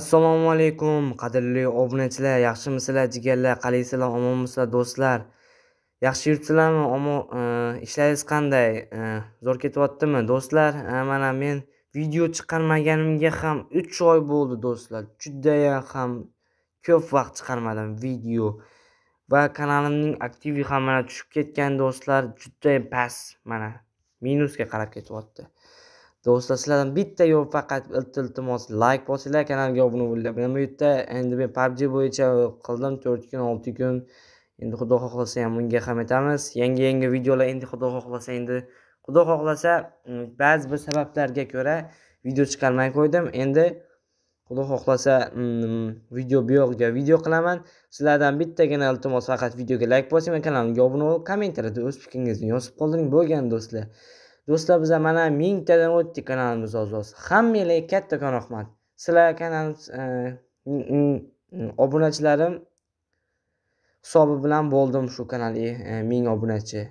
assalomu alaykum qadrli obunachilar yaxshimisizlar jigarlar qalaysizlar omonmisizlar do'stlar yaxshi yuribsizlarmi omon e, ishlaringiz qanday e, zo'r ketyaptimi do'stlar e, mana men video chiqarmaganimga ham uch oy bo'ldi do'stlar judayam ham ko'p vaqt chiqarmadim video va kanalimning aktivi ham mana tushib ketgan do'stlar judayam past mana minusga qarab ketyapti do'stlar sizlardan bitta yo'l faqat iltimos layk bosinglar kanalga obuna bo'linglar mana bu yerda endi men pubg bo'yicha qildim to'rt kun olti kun endi xudo xohlasa ham bunga ham aytamiz yangi yangi videolar endi xudo xohlasa endi xudo xohlasa mm, ba'zi bir sabablarga ko'ra video chiqarmay qo'ydim endi xudo xohlasa mm, video bu yoqga video qilaman sizlardan bittagina iltimos faqat videoga layk bosing va kanalimga obuna bo'lib kommentariyada o'z fikringizni yozib qoldiring bo'lgan do'stlar do'stlar biz mana mingtadan o'tdik kanalimiz a'zosi hammanglarga kattakon rahmat sizlar kanalimiz e, obunachilarim hisobi bilan bo'ldim shu kanalga e, ming obunachi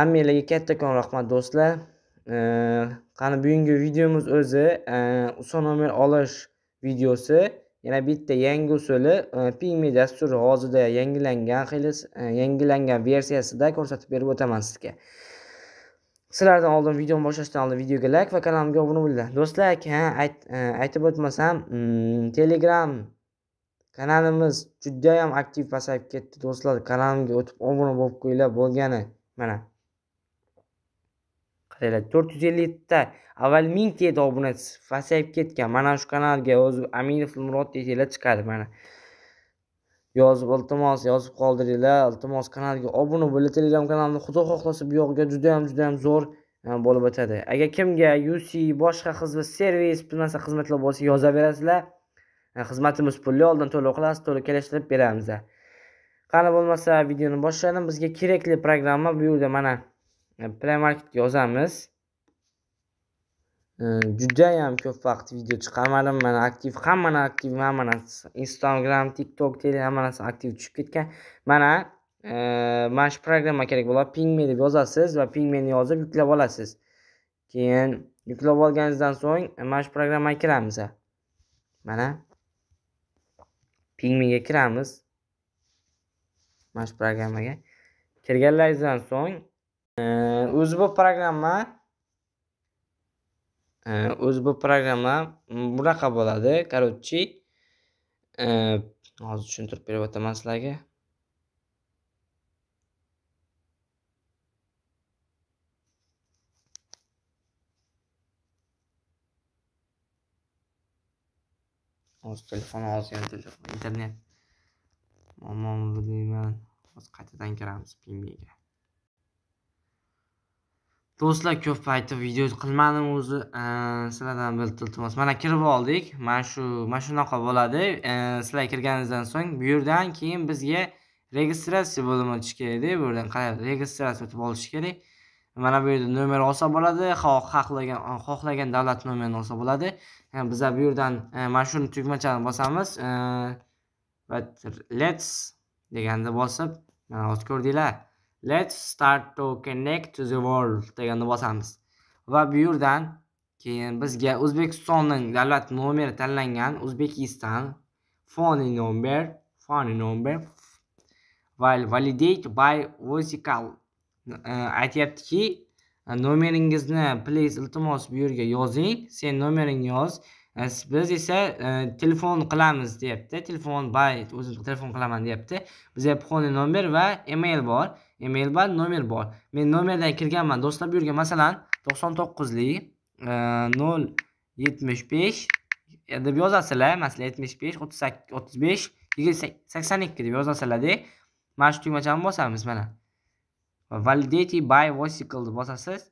hammanglarga kattakon rahmat do'stlar e, qani bugungi videomiz o'zi uson nomer olish videosi yana bitta yangi usuli pingmi dasturi hozirda yangilangan yangilangan versiyasida ko'rsatib berib o'taman sizga sizlardan oldin videoni boshlashdan oldin videoga layk va kanalimga obuna bo'linglar do'stlar ha e, aytib o'tmasam mm, telegram kanalimiz judayam aktiv pasayib ketdi do'stlar kanalimga o'tib obuna bo'lib qo'yinglar bo'lgani mana qaranglar to'rt yuz ellikta avval mingta edi obunachi pasayib ketgan mana shu kanalga o'zi aminov murod desanglar chiqadi mana yozib iltimos yozib qoldiringlar iltimos kanalga obuna bo'linglar telegram kanalni xudo xohlasa bu yog'iga juda judayam zo'r e, bo'lib o'tadi agar kimga uc boshqa xizmat servis bir narsa xizmatlar bo'lsa yozaverasizlar e, xizmatimiz pulli oldin to'lov qilasiz to'lov kelishtirib beramiz qani bo'lmasa videoni boshladim bizga kerakli programma bu yerda mana e, play marketga yozamiz judayam ko'p vaqt video chiqarmadim mana aktiv hamma narsa aktiv hamma narsa instagram tiktok tele hamma narsa aktiv tushib ketgan mana e, mana shu programma kerak bo'ladi pingme deb yozasiz va pingmeni yozib yuklab olasiz keyin yuklab olganingizdan so'ng e, mana shu programmaga kiramiz mana pingmega kiramiz mana shu programmaga kirganlaringizdan so'ng e, o'zi bu programma o'zi bu programma bunaqa bo'ladi короче e, hozir tushuntirib berib o'taman sizlarga hozir telefon hozir telefon internet muammo deyman hozir qaytadan kiramiz pingga do'stlar ko'p payti video qilmadim o'zi sizlardan bir iltimos mana kirib oldik mana shu mana shunaqa bo'ladi sizlar kirganingizdan so'ng bu yerdan keyin bizga registratsiya bo'limi o'tish kerak bu yerdan qarab registratsiya o'tib olish kerak mana bu yerda nomer olsa bo'ladi xohlagan xohlagan davlat nomerini olsa bo'ladi biza bu yerdan e, mana shu tugmachani bosamiz va lets deganda bosib mana hozir ko'rdinglar let's start to connect to the world degan bosamiz va bu yerdan keyin bizga o'zbekistonning davlat nomeri tanlangan o'zbekiston phone number phone number while validate by vocal e, aytyaptiki nomeringizni please iltimos bu yerga yozing sen nomeringni yoz biz esa e, telefon qilamiz deyapti telefon bay o'zim telefon qilaman deyapti bizga полный nomer va email bor email va nomer bor men nomerdan kirganman do'stlar bu yerga masalan to'qson to'qqizli e, nol yetmish besh e, deb yozasizlar masalan yetmish besh o'ttiz sakkiz o'ttiz besh sakson ikki deb yozasizlarda mana shu tugmachani bosamiz mana validate by vosicle deb bosasiz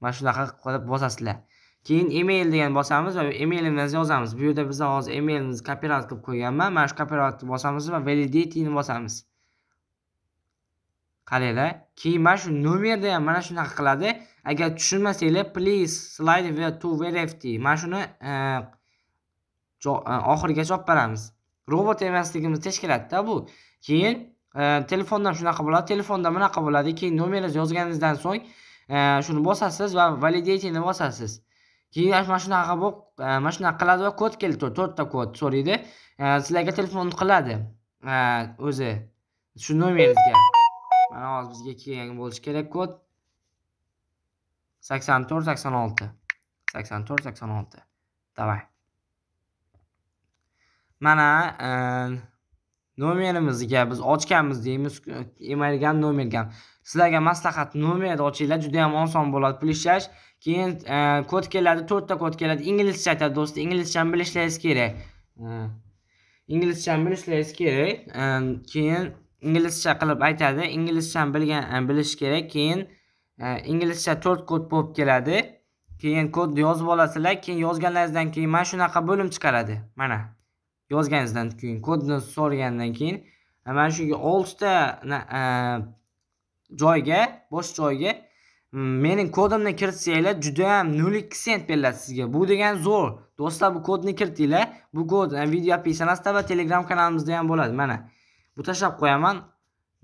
mana shunaqa qilib bosasizlar keyin email degan bosamiz va emailimizni yozamiz bu yerda biza hozir emailimizni kopirat qilib qo'yganman mana shu kopiratni bosamiz va ni bosamiz qaranglar keyin mana shu nomerda ham mana shunaqa qiladi agar tushunmasanglar please slide via to verify mana shuni e, e, oxirigacha olib boramiz robot emasligimiz keladi-da bu keyin e, telefonda shunaqa bo'ladi telefonda bunaqa bo'ladi keyin nomeringizni yozganingizdan so'ng shuni bosasiz va ni bosasiz keyin mana shunaqa bo'lib e, mana shunaqa qiladi va kod keldi to'rtta kod so'raydi e, sizlarga telefon qiladi e, o'zi shu nomeringizga mana hozir bizga kelgan bo'lishi kerak kod sakson to'rt sakson olti sakson to'rt sakson olti давай mana nomerimizga biz ochganmiz deymiz emaygan nomerga sizlarga maslahat nomerni ochinglar juda yam oson bo'ladi pul ishlash keyin e, kod keladi to'rtta kod keladi inglizcha aytadi do'stlar inglizchani bilishlaringiz kerak e, inglizchani bilishlaringiz kerak e, keyin inglizcha qilib aytadi inglizchani bilgan bilish kerak keyin inglizcha to'rt kod bo'lib keladi keyin kodni yozib olasizlar keyin yozganlaringizdan keyin mana shunaqa bo'lim chiqaradi mana yozganingizdan keyin kodni so'ragandan keyin e, mana shu oltita e, joyga bosh joyga mening kodimni kiritsanglar judayam nol ikki sent beriladi sizga bu degani zo'r do'stlar bu kodni kiritinglar bu kod e, video описаниясida va telegram kanalimizda ham bo'ladi mana bu tashlab qo'yaman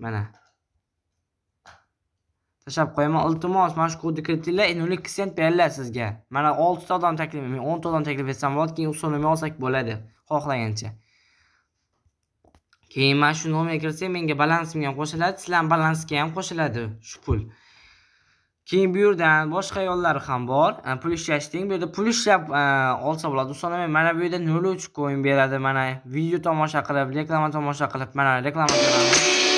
mana tashlab qo'yaman iltimos mana shu kodni kiritinglar nol ikki sent beriladi sizga mana oltita odam taklif men o'nta odam taklif etsam bo'ladi keyin usulini olsak bo'ladi xohlagancha keyin mana shu nomerga kirsak menga balansimga ham qo'shiladi sizlarni balansga ham qo'shiladi shu pul keyin bu yerdan boshqa yo'llari ham bor e, pul ishlash deng bu yerda pul ishlab e, olsa bo'ladi ustoz mana bu yerda nol uch koin beradi mana video tomosha qilib reklama tomosha qilib mana reklama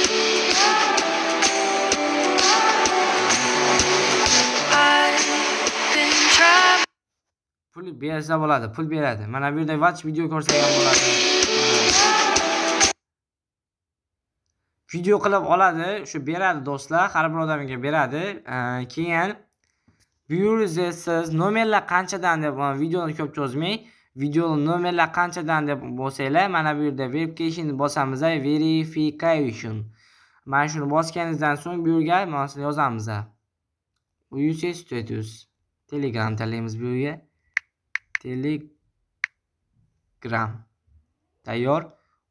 pul bersa bo'ladi pul beradi mana bir de watch video ko'rsagan bo'ladi video qilib oladi şu beradi do'stlar har bir odamga beradi ee, keyin nömerle kançadan nomerlar qanchadan deb videoni ko'p cho'zmang videoni nomerlar qanchadan deb bo'lsanglar mana bu yerda verification bosamiz verification mana shuni bosganingizdan so'ng bu yerga mana yozamiz uses status telegram tanlaymiz bir yerga telegram tayyor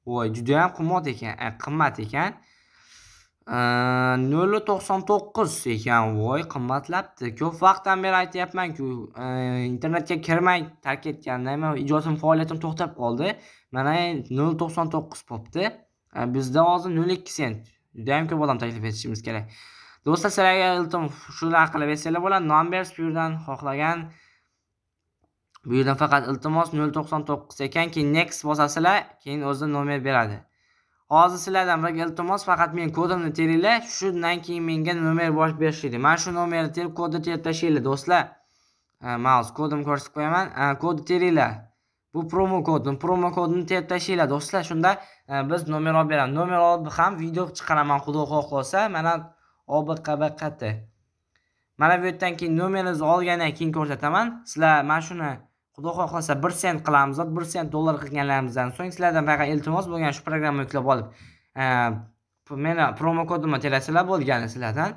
voy judayam qimmat ekan qimmat ekan nol to'qson to'qqiz ekan voy qimmatlabdi ko'p vaqtdan beri aytyapmanku internetga kirmay tark etgandan ijodim faoliyatim to'xtab qoldi mana nol to'qson to'qqiz bo'libdi bizda hozir nol ikki sent judayam ko'p odam taklif etishimiz kerak do'stlar sizlarga iltimos shular qilib bersanglar bo'ladi Numbers bu yerdan xohlagan bu yerdan faqat iltimos nol to'qson to'qqiz ekanki next bosasizlar keyin o'zi nomer beradi hozir sizlardan bir iltimos faqat men kodimni teringlar shundan keyin menga nomer berishinglar mana shu nomerni terib kodni terib tashlanglar do'stlar maus kodimni ko'rsatib qo'yaman kodni teringlar bu promo kodni promo kodni terib tashlanglar do'stlar shunda biz nomer olib beramiz nomer olib ham video chiqaraman xudo xohlasa mana obqbqt mana bu yerdan keyin nomeringizni olgandan keyin ko'rsataman sizlar mana shuni xudo xohlasa bir sent qilamiz bir sent dollar qilganlarimizdan so'ng sizlardan faqat iltimos bo'lgan shu programma yuklab olib e, meni promo kodimni terasizlar bo'lgani sizlardan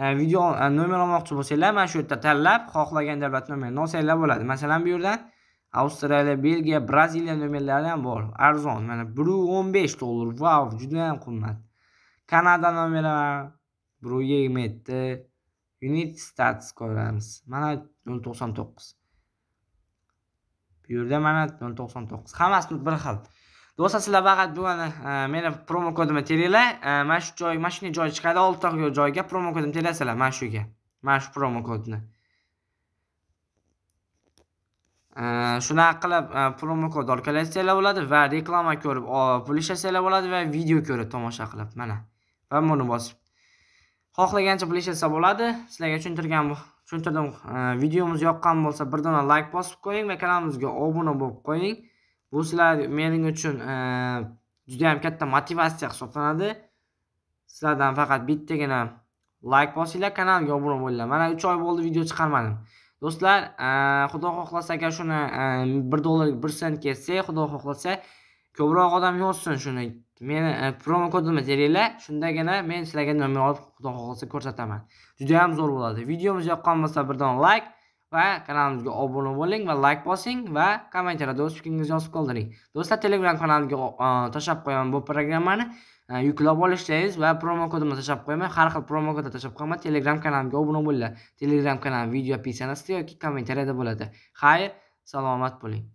e, video e, nomer olmoqchi bo'lsanglar mana shu yerda tanlab xohlagan davlat nomerini olsanglar bo'ladi masalan bu yerdan avstraliya belgiya braziliya nomerlari ham bor arzon mana bir o'n besh dollar vau judayam qimmat kanada nomeri var bir yigirma yetti united states ko'ramiz mana nol to'qson to'qqiz bu yerda mana to'qson to'qqiz hammasi bir xil do'stlar sizlar faqat bu mana e, meni promo kodimni teringlar e, mana shu joy mana shunday joy chiqadi oltita joyga promo kodimni terasizlar mana shuga mana shu promo kodni e, shunaqa qilib promo kod orqali olsanglar bo'ladi va reklama ko'rib pul ishlasanglar bo'ladi va video ko'rib tomosha qilib mana va buni bosib xohlagancha pul ishlasa bo'ladi sizlarga tushuntirgan bu tushuntirdim videomiz yoqqan bo'lsa bir dona layk bosib qo'ying va kanalimizga obuna bo'lib qo'ying bu sizlar mening uchun judayam katta motivatsiya hisoblanadi sizlardan faqat bittagina layk bosinglar kanalga obuna bo'linglar mana uch oy bo'ldi video chiqarmadim do'stlar xudo xohlasa agar shuni bir dollarga bir sent ketsa xudo xohlasa ko'proq odam yozsin shuni meni e, promo kodimni teringlar shundagina men sizlarga nomer olib xudo xohlasa ko'rsataman juda ham zo'r bo'ladi videomiz yoqqan bo'lsa birdan layk va kanalimizga obuna bo'ling va layk bosing va kommentariyada o'z fikringizni yozib qoldiring do'stlar telegram kanaliga e, tashlab qo'yaman bu programmani e, yuklab olishsangiz va promo kodimni tashlab qo'yaman har xil promo kodni tashlab qo'yaman telegram kanalimga obuna bo'linglar telegram kanali video описаниясida yoki kommentariyada bo'ladi xayr salomat bo'ling